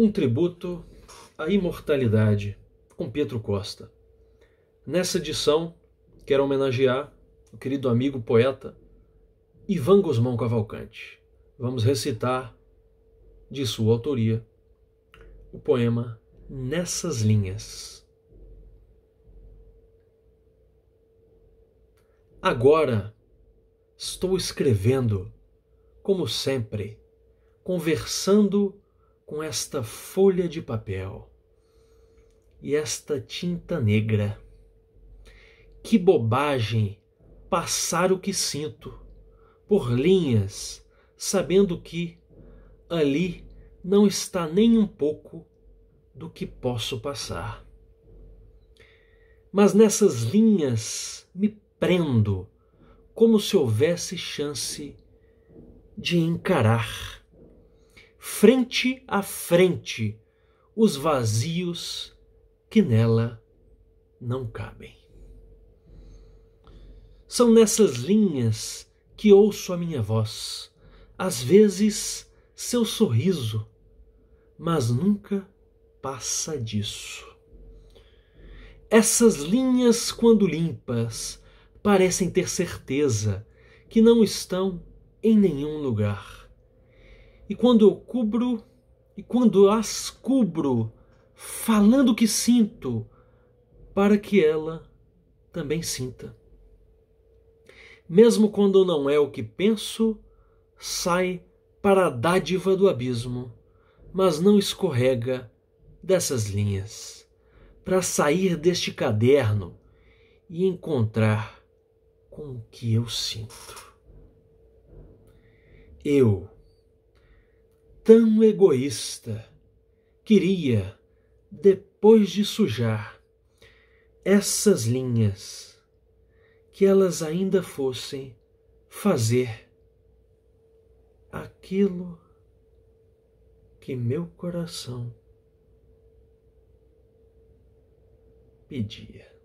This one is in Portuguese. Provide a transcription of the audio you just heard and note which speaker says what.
Speaker 1: Um tributo à imortalidade, com Pietro Costa. Nessa edição, quero homenagear o querido amigo poeta Ivan Gosmão Cavalcante. Vamos recitar, de sua autoria, o poema Nessas Linhas. Agora estou escrevendo, como sempre, conversando com esta folha de papel e esta tinta negra. Que bobagem passar o que sinto por linhas, sabendo que ali não está nem um pouco do que posso passar. Mas nessas linhas me prendo, como se houvesse chance de encarar frente a frente, os vazios que nela não cabem. São nessas linhas que ouço a minha voz, às vezes seu sorriso, mas nunca passa disso. Essas linhas, quando limpas, parecem ter certeza que não estão em nenhum lugar e quando eu cubro, e quando as cubro, falando o que sinto, para que ela também sinta. Mesmo quando não é o que penso, sai para a dádiva do abismo, mas não escorrega dessas linhas, para sair deste caderno e encontrar com o que eu sinto. Eu tão egoísta, queria, depois de sujar essas linhas, que elas ainda fossem fazer aquilo que meu coração pedia.